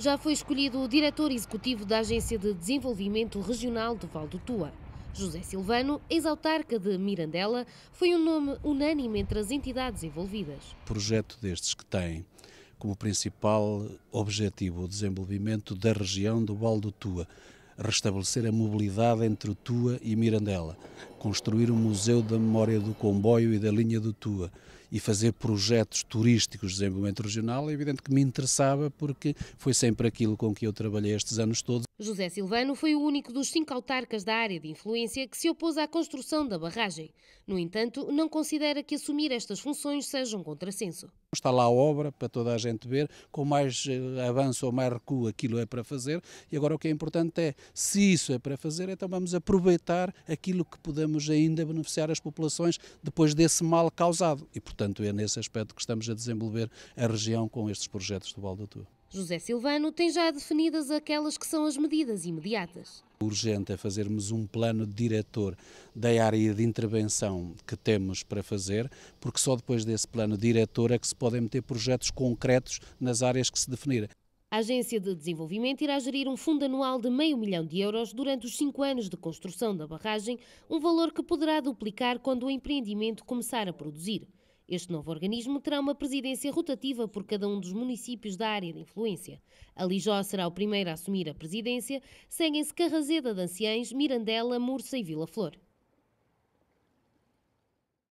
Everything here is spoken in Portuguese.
Já foi escolhido o diretor executivo da Agência de Desenvolvimento Regional do Val do Tua. José Silvano, ex-autarca de Mirandela, foi um nome unânime entre as entidades envolvidas. Projeto destes que tem como principal objetivo o desenvolvimento da região do Val do Tua, restabelecer a mobilidade entre o Tua e Mirandela, construir um museu da memória do comboio e da linha do Tua e fazer projetos turísticos de desenvolvimento regional, é evidente que me interessava porque foi sempre aquilo com que eu trabalhei estes anos todos. José Silvano foi o único dos cinco autarcas da área de influência que se opôs à construção da barragem. No entanto, não considera que assumir estas funções seja um contrassenso. Está lá a obra para toda a gente ver, com mais eh, avanço ou mais recuo aquilo é para fazer, e agora o que é importante é, se isso é para fazer, então vamos aproveitar aquilo que podemos podemos ainda beneficiar as populações depois desse mal causado. E, portanto, é nesse aspecto que estamos a desenvolver a região com estes projetos do Baldatua. José Silvano tem já definidas aquelas que são as medidas imediatas. urgente é fazermos um plano diretor da área de intervenção que temos para fazer, porque só depois desse plano diretor é que se podem meter projetos concretos nas áreas que se definirem. A Agência de Desenvolvimento irá gerir um fundo anual de meio milhão de euros durante os cinco anos de construção da barragem, um valor que poderá duplicar quando o empreendimento começar a produzir. Este novo organismo terá uma presidência rotativa por cada um dos municípios da área de influência. A será o primeiro a assumir a presidência, seguem-se Carrazeda de Anciães, Mirandela, Mursa e Vila Flor.